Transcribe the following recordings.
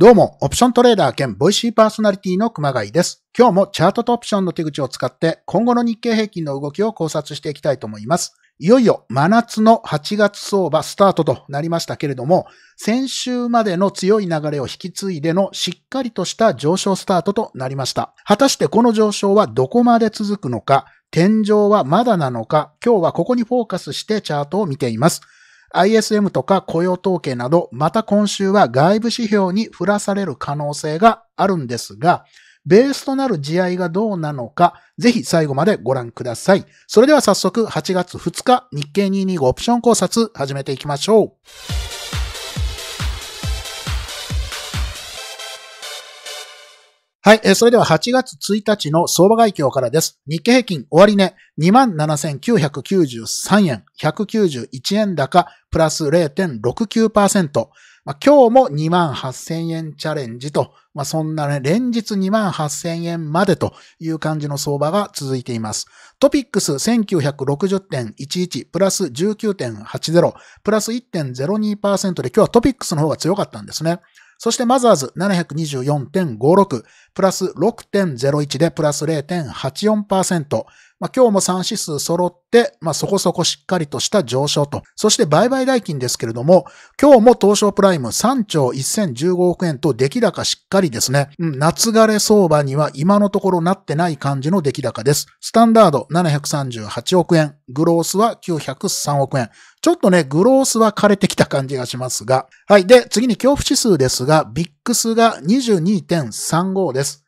どうも、オプショントレーダー兼ボイシーパーソナリティの熊谷です。今日もチャートとオプションの手口を使って今後の日経平均の動きを考察していきたいと思います。いよいよ真夏の8月相場スタートとなりましたけれども、先週までの強い流れを引き継いでのしっかりとした上昇スタートとなりました。果たしてこの上昇はどこまで続くのか、天井はまだなのか、今日はここにフォーカスしてチャートを見ています。ISM とか雇用統計など、また今週は外部指標に降らされる可能性があるんですが、ベースとなる地合いがどうなのか、ぜひ最後までご覧ください。それでは早速8月2日日経225オプション考察始めていきましょう。はい、それでは8月1日の相場外況からです。日経平均終値、27,993円、191円高、プラス0.69%。まあ、今日も28,000円チャレンジと、まあ、そんなね、連日28,000円までという感じの相場が続いています。トピックス1960.11プラス19.80プラス1.02%で今日はトピックスの方が強かったんですね。そしてマザーズ724.56、プラス6.01でプラス0.84%、まあ、今日も3指数揃って、まあ、そこそこしっかりとした上昇と。そして売買代金ですけれども、今日も東証プライム3兆1015億円と出来高しっかりですね。うん、夏枯れ相場には今のところなってない感じの出来高です。スタンダード738億円、グロースは903億円。ちょっとね、グロースは枯れてきた感じがしますが。はい。で、次に恐怖指数ですが、ビックスが22.35です。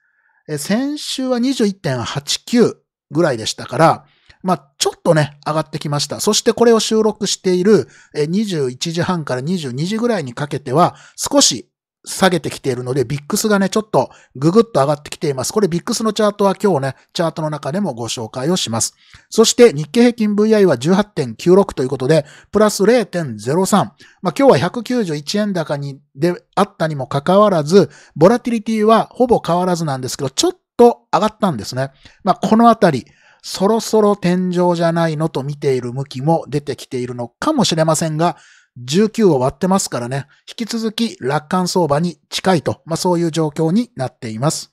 先週は21.89。ぐらいでしたから、まあ、ちょっとね、上がってきました。そしてこれを収録している21時半から22時ぐらいにかけては少し下げてきているので、ビックスがね、ちょっとググッと上がってきています。これビックスのチャートは今日ね、チャートの中でもご紹介をします。そして日経平均 VI は18.96ということで、プラス0.03。まあ今日は191円高にであったにもかかわらず、ボラティリティはほぼ変わらずなんですけど、ちょっと上がったんですね。まあ、このあたり、そろそろ天井じゃないのと見ている向きも出てきているのかもしれませんが、19を割ってますからね、引き続き楽観相場に近いと、まあ、そういう状況になっています。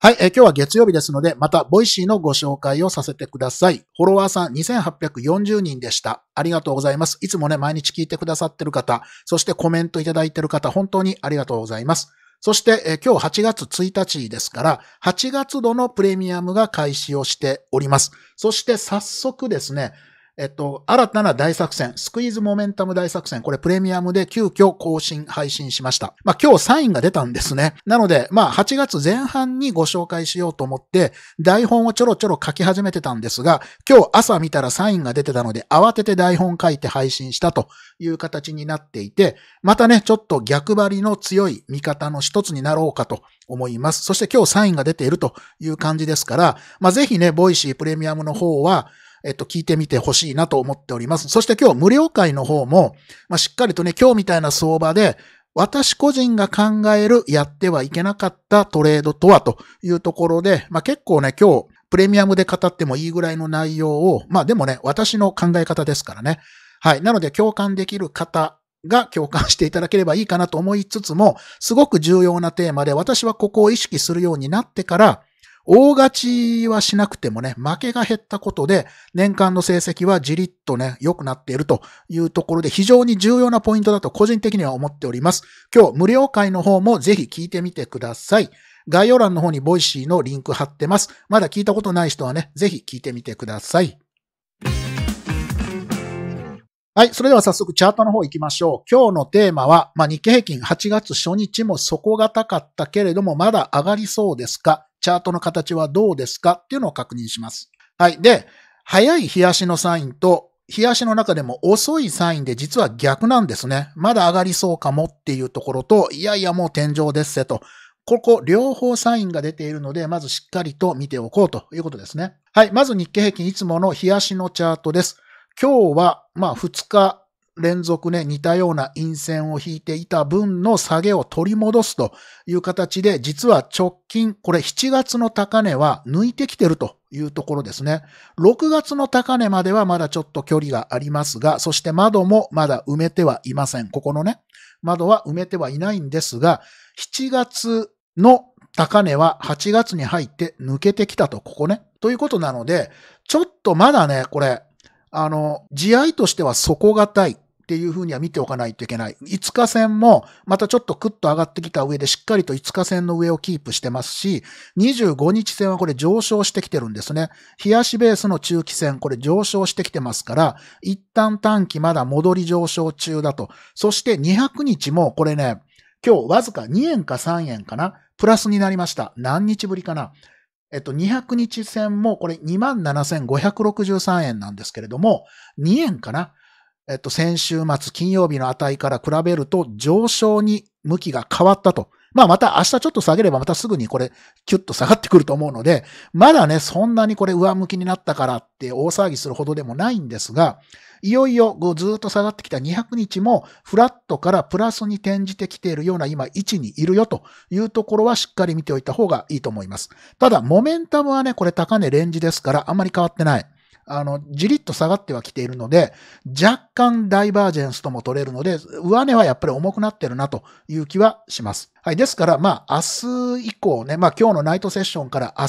はい、え今日は月曜日ですので、またボイシーのご紹介をさせてください。フォロワーさん2840人でした。ありがとうございます。いつもね、毎日聞いてくださってる方、そしてコメントいただいてる方、本当にありがとうございます。そして、えー、今日8月1日ですから、8月度のプレミアムが開始をしております。そして早速ですね、えっと、新たな大作戦、スクイーズモメンタム大作戦、これプレミアムで急遽更新、配信しました。まあ、今日サインが出たんですね。なので、まあ、8月前半にご紹介しようと思って、台本をちょろちょろ書き始めてたんですが、今日朝見たらサインが出てたので、慌てて台本書いて配信したという形になっていて、またね、ちょっと逆張りの強い味方の一つになろうかと思います。そして今日サインが出ているという感じですから、まあ、ぜひね、ボイシープレミアムの方は、えっと、聞いてみてほしいなと思っております。そして今日無料会の方も、まあ、しっかりとね、今日みたいな相場で、私個人が考えるやってはいけなかったトレードとはというところで、まあ、結構ね、今日プレミアムで語ってもいいぐらいの内容を、まあでもね、私の考え方ですからね。はい。なので共感できる方が共感していただければいいかなと思いつつも、すごく重要なテーマで私はここを意識するようになってから、大勝ちはしなくてもね、負けが減ったことで、年間の成績はじりっとね、良くなっているというところで、非常に重要なポイントだと個人的には思っております。今日、無料会の方もぜひ聞いてみてください。概要欄の方にボイシーのリンク貼ってます。まだ聞いたことない人はね、ぜひ聞いてみてください。はい。それでは早速チャートの方行きましょう。今日のテーマは、まあ、日経平均8月初日も底堅かったけれども、まだ上がりそうですかチャートの形はどうですかっていうのを確認します。はい。で、早い冷やしのサインと、冷やしの中でも遅いサインで実は逆なんですね。まだ上がりそうかもっていうところと、いやいやもう天井ですせと。ここ両方サインが出ているので、まずしっかりと見ておこうということですね。はい。まず日経平均いつもの冷やしのチャートです。今日は、まあ2日連続ね、似たような陰線を引いていた分の下げを取り戻すという形で、実は直近、これ7月の高値は抜いてきてるというところですね。6月の高値まではまだちょっと距離がありますが、そして窓もまだ埋めてはいません。ここのね、窓は埋めてはいないんですが、7月の高値は8月に入って抜けてきたと、ここね。ということなので、ちょっとまだね、これ、あの、地合としては底堅いっていうふうには見ておかないといけない。5日線もまたちょっとクッと上がってきた上でしっかりと5日線の上をキープしてますし、25日線はこれ上昇してきてるんですね。冷やしベースの中期線、これ上昇してきてますから、一旦短期まだ戻り上昇中だと。そして200日もこれね、今日わずか2円か3円かな、プラスになりました。何日ぶりかな。えっと、200日線もこれ27,563円なんですけれども、2円かなえっと、先週末金曜日の値から比べると上昇に向きが変わったと。まあまた明日ちょっと下げればまたすぐにこれキュッと下がってくると思うので、まだね、そんなにこれ上向きになったからって大騒ぎするほどでもないんですが、いよいよずっと下がってきた200日もフラットからプラスに転じてきているような今位置にいるよというところはしっかり見ておいた方がいいと思います。ただ、モメンタムはね、これ高値レンジですからあんまり変わってない。あの、じりっと下がってはきているので、若干ダイバージェンスとも取れるので、上値はやっぱり重くなってるなという気はします。はい。ですから、まあ、明日以降ね、まあ、今日のナイトセッションから明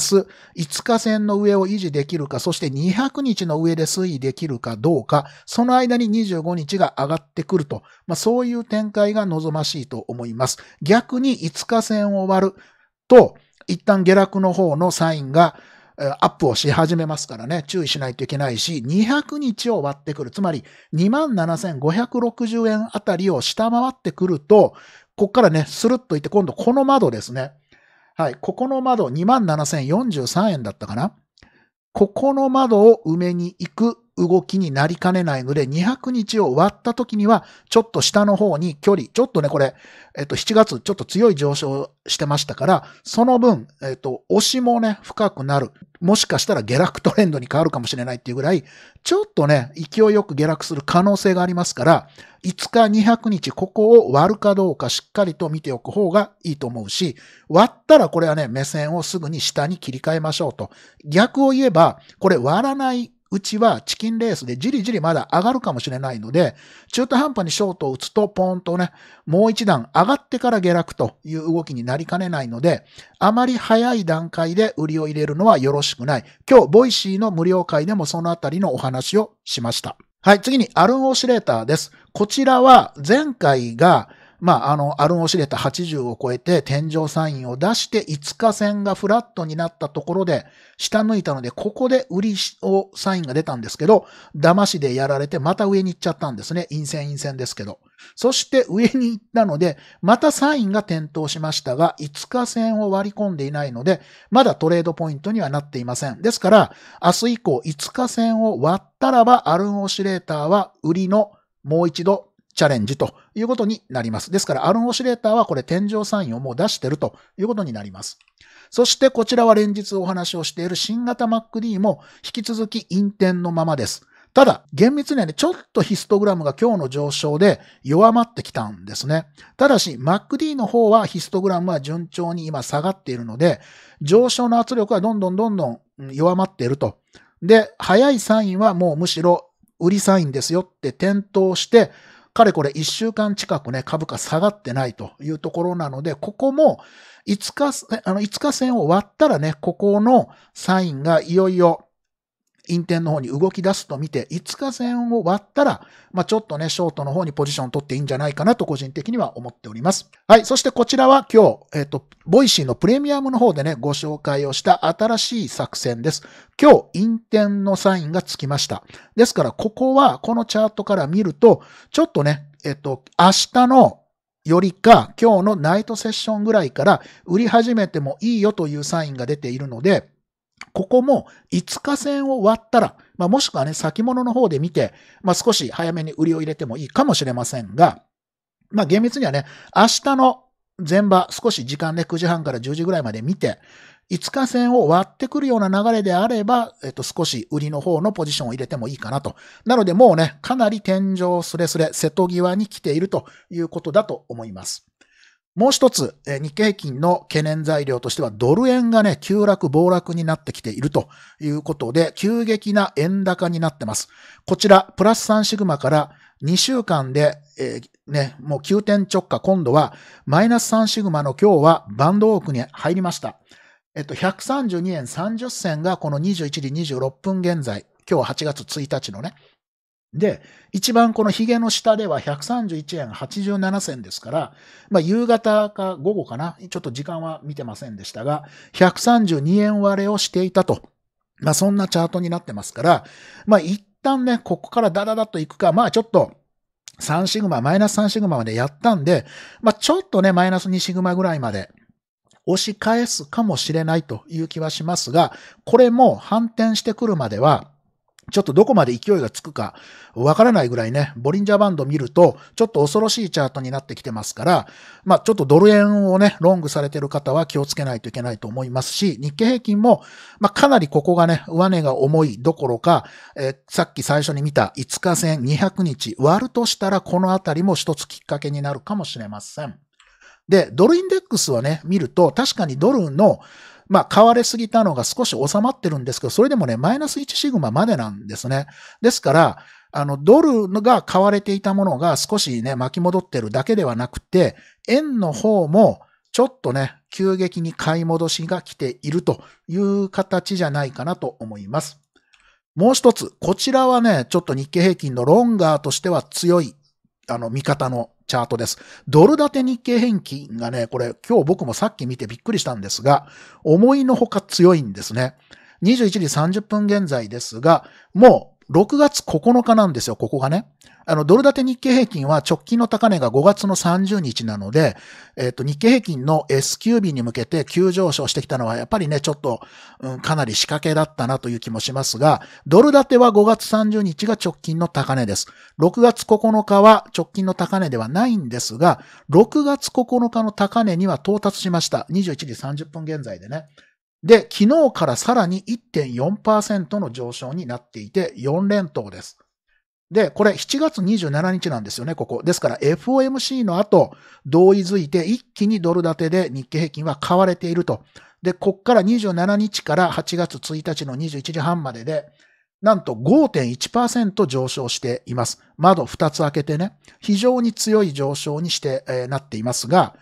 日、5日線の上を維持できるか、そして200日の上で推移できるかどうか、その間に25日が上がってくると、まあ、そういう展開が望ましいと思います。逆に5日線を割ると、一旦下落の方のサインが、アップをし始めますからね、注意しないといけないし、200日を割ってくる。つまり、27,560円あたりを下回ってくると、こっからね、スルッといって、今度この窓ですね。はい、ここの窓、27,043円だったかな。ここの窓を埋めに行く動きになりかねないので、200日を割った時には、ちょっと下の方に距離、ちょっとね、これ、えっと、7月、ちょっと強い上昇してましたから、その分、えっと、押しもね、深くなる。もしかしたら下落トレンドに変わるかもしれないっていうぐらい、ちょっとね、勢いよく下落する可能性がありますから、5日、200日、ここを割るかどうかしっかりと見ておく方がいいと思うし、割ったらこれはね、目線をすぐに下に切り替えましょうと。逆を言えば、これ割らないうちはチキンレースでじりじりまだ上がるかもしれないので、中途半端にショートを打つとポーンとね、もう一段上がってから下落という動きになりかねないので、あまり早い段階で売りを入れるのはよろしくない。今日、ボイシーの無料会でもそのあたりのお話をしました。はい、次にアルンオシレーターです。こちらは前回がまあ、あの、アルンオシレタ80を超えて天井サインを出して5日線がフラットになったところで、下抜いたので、ここで売りをサインが出たんですけど、騙しでやられてまた上に行っちゃったんですね。陰線陰線ですけど。そして上に行ったので、またサインが点灯しましたが、5日線を割り込んでいないので、まだトレードポイントにはなっていません。ですから、明日以降5日線を割ったらば、アルンオシレーターは売りのもう一度チャレンジということになります。ですから、アロン・オシレーターはこれ天井サインをもう出してるということになります。そしてこちらは連日お話をしている新型 MacD も引き続き陰天のままです。ただ、厳密にはね、ちょっとヒストグラムが今日の上昇で弱まってきたんですね。ただし、MacD の方はヒストグラムは順調に今下がっているので、上昇の圧力はどんどんどんどん弱まっていると。で、早いサインはもうむしろ売りサインですよって点灯して、かれこれ1週間近くね、株価下がってないというところなので、ここも5日、あの5日線を割ったらね、ここのサインがいよいよ陰天の方に動き出すと見て、5日線を割ったら、まあ、ちょっとね、ショートの方にポジションを取っていいんじゃないかなと個人的には思っております。はい。そしてこちらは今日、えっ、ー、と、ボイシーのプレミアムの方でね、ご紹介をした新しい作戦です。今日、陰天のサインがつきました。ですから、ここは、このチャートから見ると、ちょっとね、えっ、ー、と、明日のよりか、今日のナイトセッションぐらいから売り始めてもいいよというサインが出ているので、ここも5日線を割ったら、まあ、もしくはね、先物の方で見て、まあ、少し早めに売りを入れてもいいかもしれませんが、まあ、厳密にはね、明日の前場、少し時間で9時半から10時ぐらいまで見て、5日線を割ってくるような流れであれば、えっと、少し売りの方のポジションを入れてもいいかなと。なので、もうね、かなり天井すれすれ、瀬戸際に来ているということだと思います。もう一つ、日経平均の懸念材料としては、ドル円がね、急落、暴落になってきているということで、急激な円高になってます。こちら、プラス3シグマから2週間で、えー、ね、もう急転直下、今度は、マイナス3シグマの今日はバンドオークに入りました。えっと、132円30銭がこの21時26分現在、今日8月1日のね、で、一番このヒゲの下では131円87銭ですから、まあ夕方か午後かな、ちょっと時間は見てませんでしたが、132円割れをしていたと。まあそんなチャートになってますから、まあ一旦ね、ここからダダダと行くか、まあちょっと、3シグマ、マイナス3シグマまでやったんで、まあちょっとね、マイナス2シグマぐらいまで押し返すかもしれないという気はしますが、これも反転してくるまでは、ちょっとどこまで勢いがつくかわからないぐらいね、ボリンジャーバンド見ると、ちょっと恐ろしいチャートになってきてますから、まあちょっとドル円をね、ロングされてる方は気をつけないといけないと思いますし、日経平均も、まあかなりここがね、上値が重いどころか、えー、さっき最初に見た5日線200日割るとしたらこのあたりも一つきっかけになるかもしれません。で、ドルインデックスはね、見ると確かにドルのまあ、買われすぎたのが少し収まってるんですけど、それでもね、マイナス1シグマまでなんですね。ですから、あの、ドルが買われていたものが少しね、巻き戻ってるだけではなくて、円の方も、ちょっとね、急激に買い戻しが来ているという形じゃないかなと思います。もう一つ、こちらはね、ちょっと日経平均のロンガーとしては強いあの、見方のチャートです。ドル建て日経平均がね、これ今日僕もさっき見てびっくりしたんですが、思いのほか強いんですね。21時30分現在ですが、もう6月9日なんですよ、ここがね。あの、ドル建て日経平均は直近の高値が5月の30日なので、えっ、と、日経平均の S q 日に向けて急上昇してきたのは、やっぱりね、ちょっと、うん、かなり仕掛けだったなという気もしますが、ドル建ては5月30日が直近の高値です。6月9日は直近の高値ではないんですが、6月9日の高値には到達しました。21時30分現在でね。で、昨日からさらに1.4%の上昇になっていて、4連投です。で、これ7月27日なんですよね、ここ。ですから FOMC の後、同意づいて一気にドル建てで日経平均は買われていると。で、こっから27日から8月1日の21時半までで、なんと5.1%上昇しています。窓2つ開けてね、非常に強い上昇にして、えー、なっていますが、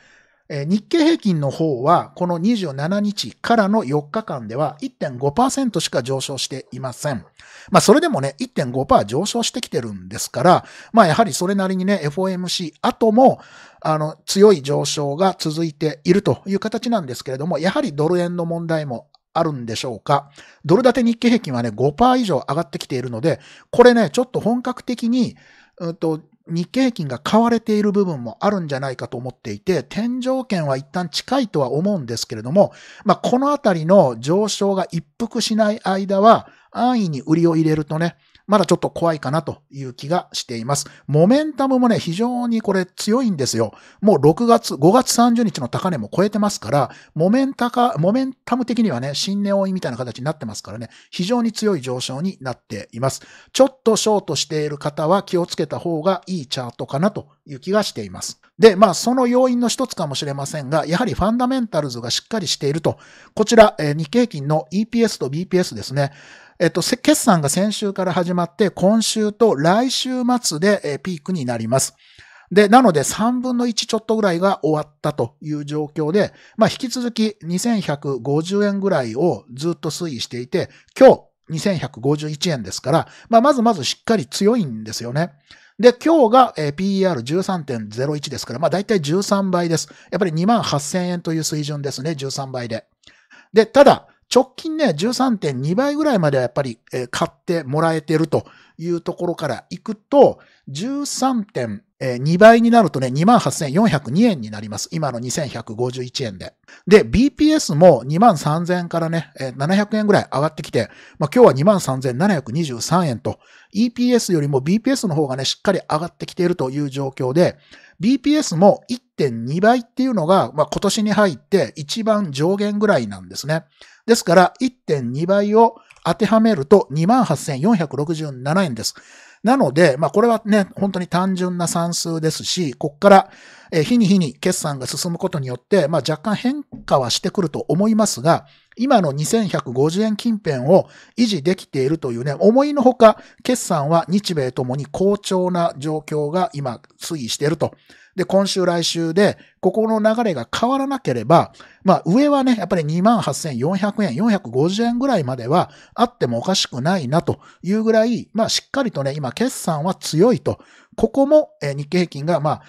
え日経平均の方は、この27日からの4日間では1.5%しか上昇していません。まあ、それでもね、1.5%上昇してきてるんですから、まあ、やはりそれなりにね、FOMC 後も、あの、強い上昇が続いているという形なんですけれども、やはりドル円の問題もあるんでしょうか。ドル建て日経平均はね、5%以上上がってきているので、これね、ちょっと本格的に、うんと、日経平均が買われている部分もあるんじゃないかと思っていて、天井圏は一旦近いとは思うんですけれども、まあ、このあたりの上昇が一服しない間は、安易に売りを入れるとね、まだちょっと怖いかなという気がしています。モメンタムもね、非常にこれ強いんですよ。もう6月、5月30日の高値も超えてますから、モメンタか、モメンタム的にはね、新年追いみたいな形になってますからね、非常に強い上昇になっています。ちょっとショートしている方は気をつけた方がいいチャートかなという気がしています。で、まあ、その要因の一つかもしれませんが、やはりファンダメンタルズがしっかりしていると。こちら、えー、日経金の EPS と BPS ですね。えっと、決算が先週から始まって、今週と来週末でピークになります。で、なので3分の1ちょっとぐらいが終わったという状況で、まあ引き続き2150円ぐらいをずっと推移していて、今日2151円ですから、まあまずまずしっかり強いんですよね。で、今日が PER13.01 ですから、まあ大体13倍です。やっぱり2万8000円という水準ですね、13倍で。で、ただ、直近ね、13.2倍ぐらいまではやっぱり、買ってもらえてるというところからいくと、13.2倍になるとね、28,402円になります。今の2,151円で。で、BPS も23,000円からね、700円ぐらい上がってきて、まあ、今日は23,723円と、EPS よりも BPS の方がね、しっかり上がってきているという状況で、BPS も1.2倍っていうのが、まあ、今年に入って一番上限ぐらいなんですね。ですから、1.2倍を当てはめると28,467円です。なので、まあこれはね、本当に単純な算数ですし、ここから、え日に日に決算が進むことによって、まあ若干変化はしてくると思いますが、今の2150円近辺を維持できているというね、思いのほか、決算は日米ともに好調な状況が今推移しているとで、今週来週で、ここの流れが変わらなければ、まあ上はね、やっぱり28,400円、450円ぐらいまではあってもおかしくないなというぐらい、まあしっかりとね、今決算は強いと、ここも日経平均がまあ、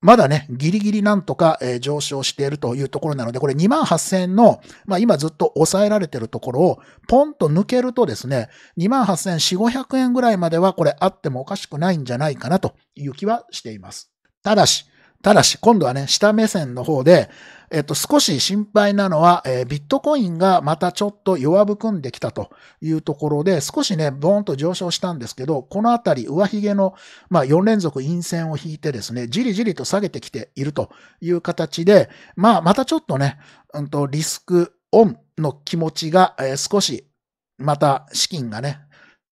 まだね、ギリギリなんとか、え上昇しているというところなので、これ2 8000円の、まあ今ずっと抑えられているところを、ポンと抜けるとですね、2 8000 4、500円ぐらいまではこれあってもおかしくないんじゃないかなという気はしています。ただし、ただし、今度はね、下目線の方で、えっと、少し心配なのは、えー、ビットコインがまたちょっと弱含んできたというところで、少しね、ボーンと上昇したんですけど、このあたり、上髭の、まあ、4連続陰線を引いてですね、じりじりと下げてきているという形で、まあ、またちょっとね、うんと、リスクオンの気持ちが、えー、少し、また資金がね、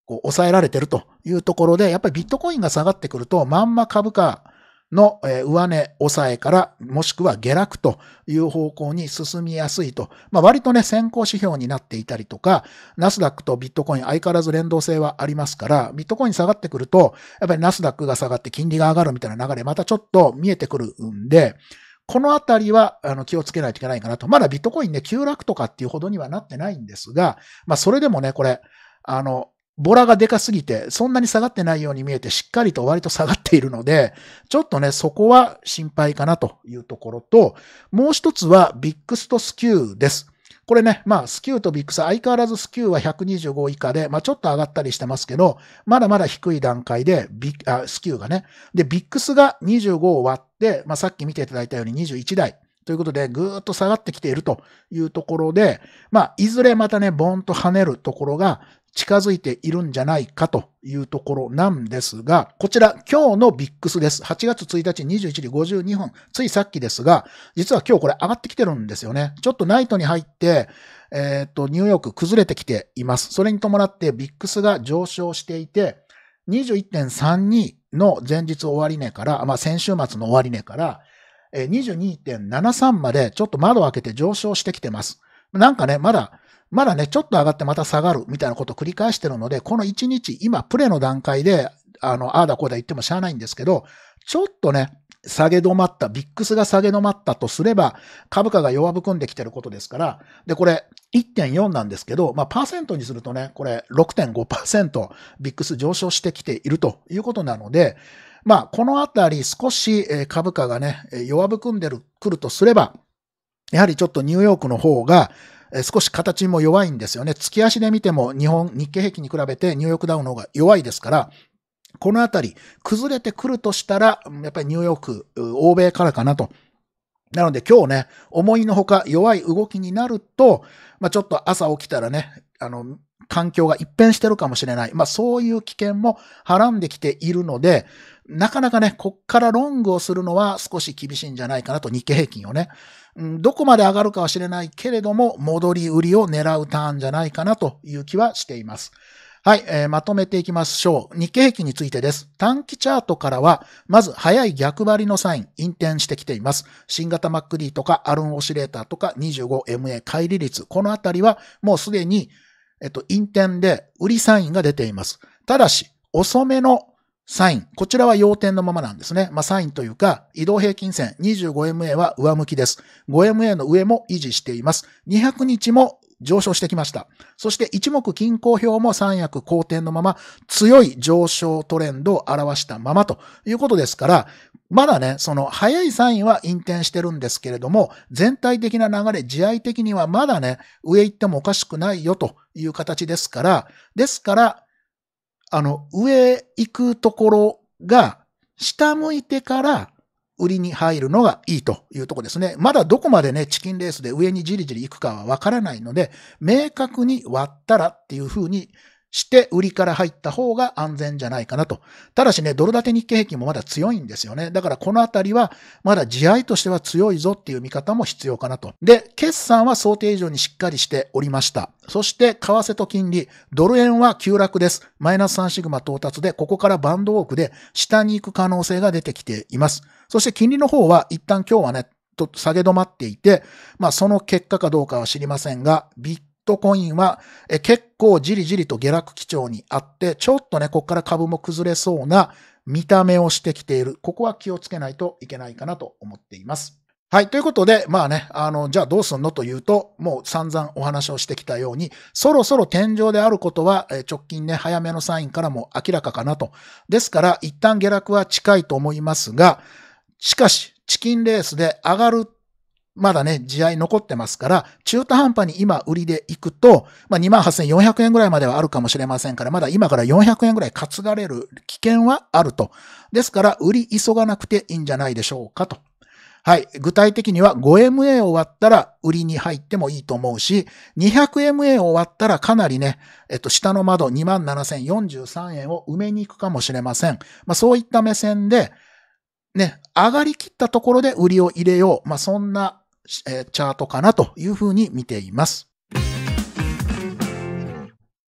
こう抑えられてるというところで、やっぱりビットコインが下がってくると、まんま株価、の上値抑えから、もしくは下落という方向に進みやすいと。まあ、割とね、先行指標になっていたりとか、ナスダックとビットコイン相変わらず連動性はありますから、ビットコイン下がってくると、やっぱりナスダックが下がって金利が上がるみたいな流れ、またちょっと見えてくるんで、このあたりはあの気をつけないといけないかなと。まだビットコインね、急落とかっていうほどにはなってないんですが、まあ、それでもね、これ、あの、ボラがでかすぎて、そんなに下がってないように見えて、しっかりと割と下がっているので、ちょっとね、そこは心配かなというところと、もう一つはビックスとスキューです。これね、まあ、スキューとビックス、相変わらずスキューは125以下で、まあ、ちょっと上がったりしてますけど、まだまだ低い段階で、ビあスキューがね。で、ビックスが25を割って、まあ、さっき見ていただいたように21台。ということで、ぐーっと下がってきているというところで、まあ、いずれまたね、ボンと跳ねるところが近づいているんじゃないかというところなんですが、こちら今日のビックスです。8月1日21時52分、ついさっきですが、実は今日これ上がってきてるんですよね。ちょっとナイトに入って、えっ、ー、と、ニューヨーク崩れてきています。それに伴ってビックスが上昇していて、21.32の前日終値から、まあ先週末の終値から、22.73までちょっと窓を開けて上昇してきてます。なんかね、まだまだね、ちょっと上がってまた下がるみたいなことを繰り返してるので、この1日、今、プレの段階で、あの、ああだこうだ言ってもしゃあないんですけど、ちょっとね、下げ止まった、ビックスが下げ止まったとすれば、株価が弱含んできてることですから、で、これ、1.4なんですけど、まあ、パーセントにするとね、これ6.5%、ビックス上昇してきているということなので、まあ、このあたり少し株価がね、弱含んでる、くるとすれば、やはりちょっとニューヨークの方が、少し形も弱いんですよね。月足で見ても日本、日経平均に比べてニューヨークダウンの方が弱いですから、このあたり、崩れてくるとしたら、やっぱりニューヨーク、欧米からかなと。なので今日ね、思いのほか弱い動きになると、まあ、ちょっと朝起きたらね、あの、環境が一変してるかもしれない。まあそういう危険もはらんできているので、なかなかね、こっからロングをするのは少し厳しいんじゃないかなと、日経平均をね。うん、どこまで上がるかは知れないけれども、戻り売りを狙うターンじゃないかなという気はしています。はい、えー、まとめていきましょう。日経平均についてです。短期チャートからは、まず早い逆張りのサイン、引転してきています。新型 MacD とか、アルンオシレーターとか、25MA 乖離率、このあたりはもうすでに、えっと、引転で売りサインが出ています。ただし、遅めのサイン。こちらは要点のままなんですね。まあ、サインというか、移動平均線 25MA は上向きです。5MA の上も維持しています。200日も上昇してきました。そして一目均衡表も三役好転のまま強い上昇トレンドを表したままということですから、まだね、その早いサインは引転してるんですけれども、全体的な流れ、慈愛的にはまだね、上行ってもおかしくないよという形ですから、ですから、あの、上行くところが、下向いてから売りに入るのがいいというとこですね。まだどこまでね、チキンレースで上にじりじり行くかはわからないので、明確に割ったらっていうふうにして売りから入った方が安全じゃないかなと。ただしね、ドル建て日経平均もまだ強いんですよね。だからこのあたりはまだ地合としては強いぞっていう見方も必要かなと。で、決算は想定以上にしっかりしておりました。そして為替と金利、ドル円は急落です。マイナス3シグマ到達で、ここからバンドウォークで下に行く可能性が出てきています。そして金利の方は一旦今日はね、と下げ止まっていて、まあその結果かどうかは知りませんが、ビッットコインは、え結構じりじりと下落基調にあって、ちょっとね、ここから株も崩れそうな見た目をしてきている。ここは気をつけないといけないかなと思っています。はい。ということで、まあね、あの、じゃあどうすんのというと、もう散々お話をしてきたように、そろそろ天井であることは、え直近ね、早めのサインからも明らかかなと。ですから、一旦下落は近いと思いますが、しかし、チキンレースで上がるまだね、地合い残ってますから、中途半端に今売りで行くと、まあ28,400円ぐらいまではあるかもしれませんから、まだ今から400円ぐらい担がれる危険はあると。ですから、売り急がなくていいんじゃないでしょうかと。はい。具体的には 5MA を割ったら売りに入ってもいいと思うし、200MA を割ったらかなりね、えっと、下の窓27,043円を埋めに行くかもしれません。まあそういった目線で、ね、上がりきったところで売りを入れよう。まあそんなえチャートかなというふうに見ています。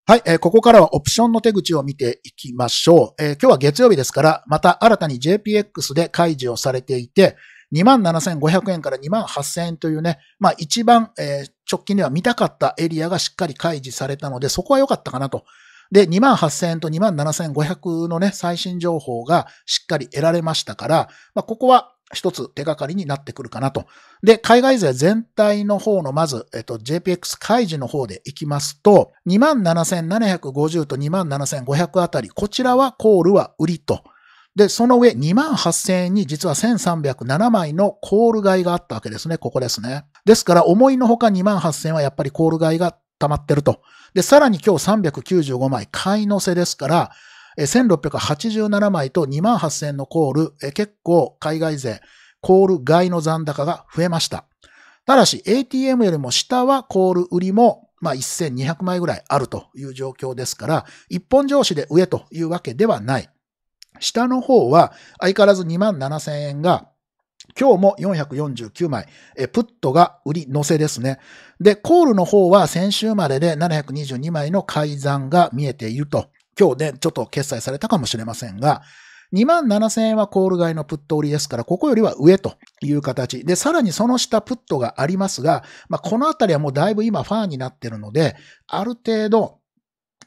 はい、えー、ここからはオプションの手口を見ていきましょう、えー、今日は月曜日ですから、また新たに JPX で開示をされていて、27,500円から28,000円というね、まあ一番、えー、直近では見たかったエリアがしっかり開示されたので、そこは良かったかなと。で、28,000円と27,500のね、最新情報がしっかり得られましたから、まあここは一つ手がかりになってくるかなと。で、海外勢全体の方の、まず、えっと、JPX 開示の方でいきますと、27,750と27,500あたり、こちらはコールは売りと。で、その上28,000円に実は1,307枚のコール買いがあったわけですね。ここですね。ですから、思いのほか28,000円はやっぱりコール買いが溜まってると。で、さらに今日395枚買い乗せですから、1687枚と2万8000のコール、結構海外勢、コール外の残高が増えました。ただし ATM よりも下はコール売りもまあ、1200枚ぐらいあるという状況ですから、一本上司で上というわけではない。下の方は相変わらず2万7000円が、今日も449枚、プットが売り乗せですね。で、コールの方は先週までで722枚の改ざんが見えていると今日で、ね、ちょっと決済されたかもしれませんが、2万7000円はコール買いのプット売りですから、ここよりは上という形。で、さらにその下プットがありますが、まあ、このあたりはもうだいぶ今ファーになってるので、ある程度、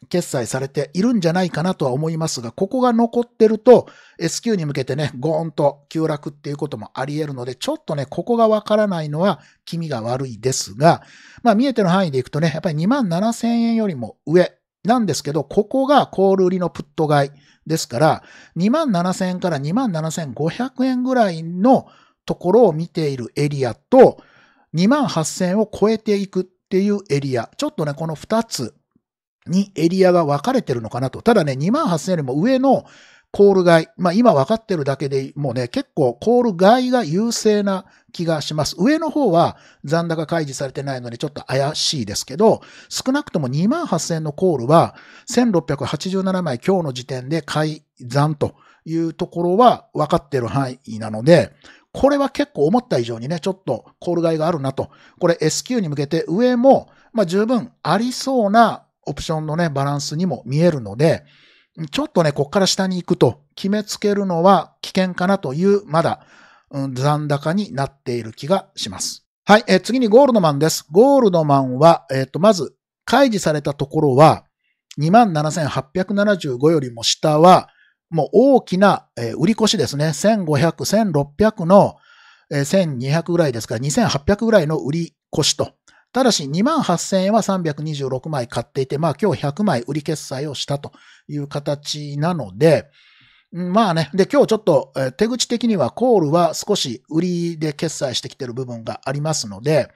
決済されているんじゃないかなとは思いますが、ここが残ってると、S q に向けてね、ゴーンと急落っていうこともあり得るので、ちょっとね、ここがわからないのは気味が悪いですが、まあ見えてる範囲でいくとね、やっぱり2万7000円よりも上、なんですけど、ここがコール売りのプット買いですから、27,000円から27,500円ぐらいのところを見ているエリアと、28,000円を超えていくっていうエリア。ちょっとね、この2つにエリアが分かれてるのかなと。ただね、28,000よりも上のコール買い。まあ今分かってるだけでもうね、結構コール買いが優勢な気がします。上の方は残高開示されてないのでちょっと怪しいですけど、少なくとも2万8000のコールは1687枚今日の時点で改ざんというところは分かってる範囲なので、これは結構思った以上にね、ちょっとコール買いがあるなと。これ S q に向けて上も、まあ、十分ありそうなオプションのね、バランスにも見えるので、ちょっとね、こっから下に行くと決めつけるのは危険かなという、まだ残高になっている気がします。はい、えー、次にゴールドマンです。ゴールドマンは、えっ、ー、と、まず、開示されたところは、27,875よりも下は、もう大きな、えー、売り越しですね。1500、1600の、えー、1200ぐらいですから、2800ぐらいの売り越しと。ただし、28,000円は326枚買っていて、まあ今日100枚売り決済をしたという形なので、まあね、で、今日ちょっと、え手口的にはコールは少し売りで決済してきてる部分がありますので、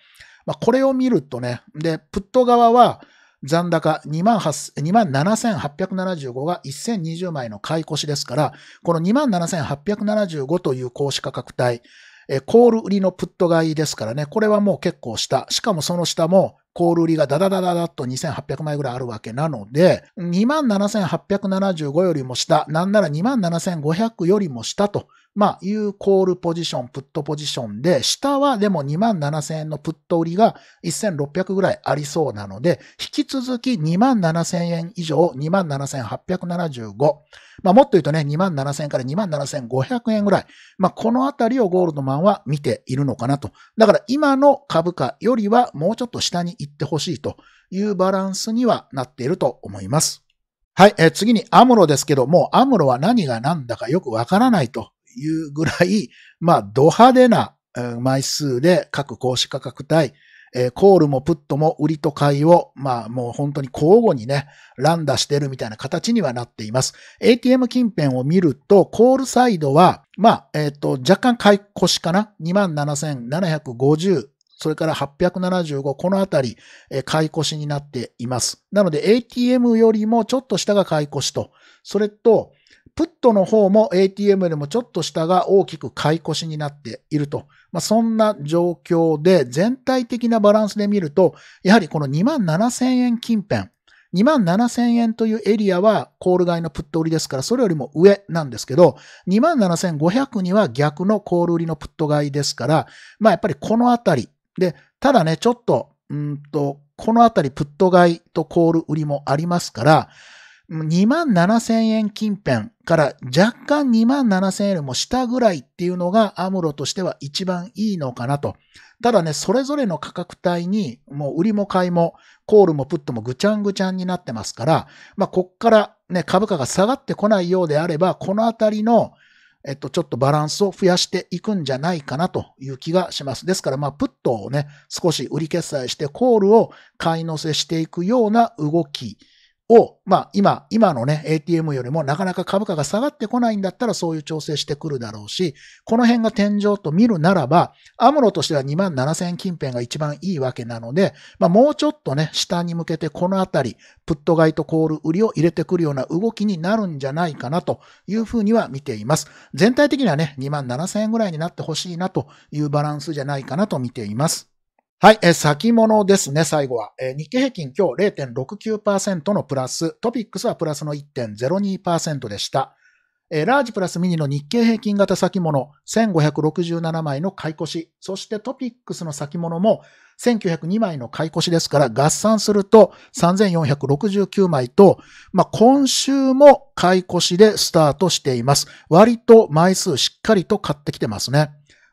まあ、これを見るとね、で、プット側は残高27,875が1020枚の買い越しですから、この27,875という行使価格帯、えコール売りのプット買いですからね、これはもう結構下。しかもその下もコール売りがダダダダダッと2800枚ぐらいあるわけなので、27,875よりも下、なんなら27,500よりも下と、まあ、いうコールポジション、プットポジションで、下はでも27,000円のプット売りが1,600ぐらいありそうなので、引き続き27,000円以上、27,875。まあ、もっと言うとね、27,000から27,500円ぐらい。まあ、このあたりをゴールドマンは見ているのかなと。だから今の株価よりはもうちょっと下に行ってほしいというバランスにはなっていると思います。はい、えー、次にアムロですけども、アムロは何が何だかよくわからないというぐらい、まあ、ド派手な枚数で各公式価格帯、えー、コールもプットも売りと買いを、まあもう本当に交互にね、乱打してるみたいな形にはなっています。ATM 近辺を見ると、コールサイドは、まあ、えっ、ー、と、若干買い越しかな ?27,750 それから875、このあたり、買い越しになっています。なので ATM よりもちょっと下が買い越しと、それと、プットの方も ATM よりもちょっと下が大きく買い越しになっていると。まあ、そんな状況で全体的なバランスで見ると、やはりこの2万7000円近辺、2万7000円というエリアはコール買いのプット売りですから、それよりも上なんですけど、2万7500には逆のコール売りのプット買いですから、まあやっぱりこのあたり、で、ただね、ちょっと、うんと、このあたりプット買いとコール売りもありますから、2万7000円近辺から若干2万7000円よりも下ぐらいっていうのがアムロとしては一番いいのかなと。ただね、それぞれの価格帯にもう売りも買いもコールもプットもぐちゃんぐちゃんになってますから、まあこっからね、株価が下がってこないようであれば、このあたりのえっと、ちょっとバランスを増やしていくんじゃないかなという気がします。ですから、まあ、プットをね、少し売り決済して、コールを買い乗せしていくような動きを、まあ今、今のね、ATM よりもなかなか株価が下がってこないんだったらそういう調整してくるだろうし、この辺が天井と見るならば、アムロとしては2万7000近辺が一番いいわけなので、まあもうちょっとね、下に向けてこのあたり、プット買いとコール売りを入れてくるような動きになるんじゃないかなというふうには見ています。全体的にはね、2万7000円ぐらいになってほしいなというバランスじゃないかなと見ています。はい、え先物ですね、最後は。え日経平均今日0.69%のプラス、トピックスはプラスの1.02%でした。えラージプラスミニの日経平均型先物1567枚の買い越し、そしてトピックスの先物も1902枚の買い越しですから合算すると3469枚と、まあ、今週も買い越しでスタートしています。割と枚数しっかりと買ってきてますね。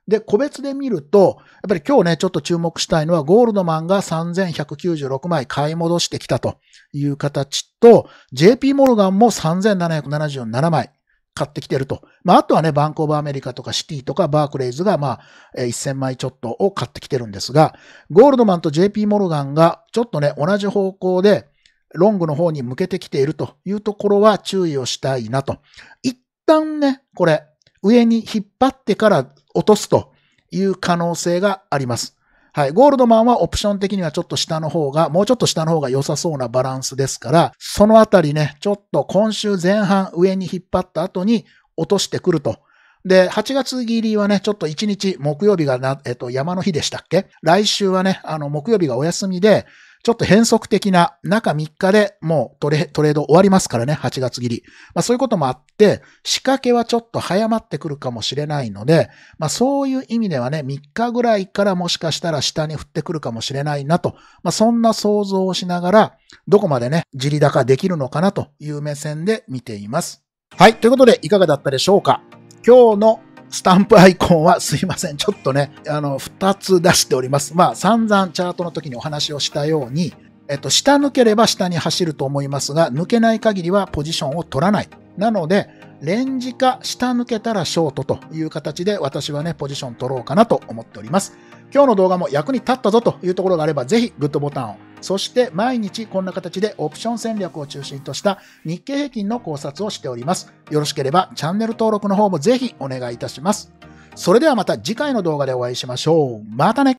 で、個別で見ると、やっぱり今日ね、ちょっと注目したいのは、ゴールドマンが3196枚買い戻してきたという形と、JP モルガンも3777枚買ってきてると。まあ、あとはね、バンコブアメリカとかシティとかバークレイズが、まあ、1000枚ちょっとを買ってきてるんですが、ゴールドマンと JP モルガンがちょっとね、同じ方向で、ロングの方に向けてきているというところは注意をしたいなと。一旦ね、これ、上に引っ張ってから落とすという可能性があります。はい。ゴールドマンはオプション的にはちょっと下の方が、もうちょっと下の方が良さそうなバランスですから、そのあたりね、ちょっと今週前半上に引っ張った後に落としてくると。で、8月切りはね、ちょっと1日木曜日がな、えっと、山の日でしたっけ来週はね、あの、木曜日がお休みで、ちょっと変則的な中3日でもうトレトレード終わりますからね、8月切り。まあそういうこともあって、仕掛けはちょっと早まってくるかもしれないので、まあそういう意味ではね、3日ぐらいからもしかしたら下に降ってくるかもしれないなと、まあそんな想像をしながら、どこまでね、自利高できるのかなという目線で見ています。はい、ということでいかがだったでしょうか今日のスタンプアイコンはすいません。ちょっとね、あの、2つ出しております。まあ、散々チャートの時にお話をしたように、えっと、下抜ければ下に走ると思いますが、抜けない限りはポジションを取らない。なので、レンジか下抜けたらショートという形で私はね、ポジション取ろうかなと思っております。今日の動画も役に立ったぞというところがあれば、ぜひグッドボタンをそして毎日こんな形でオプション戦略を中心とした日経平均の考察をしております。よろしければチャンネル登録の方もぜひお願いいたします。それではまた次回の動画でお会いしましょう。またね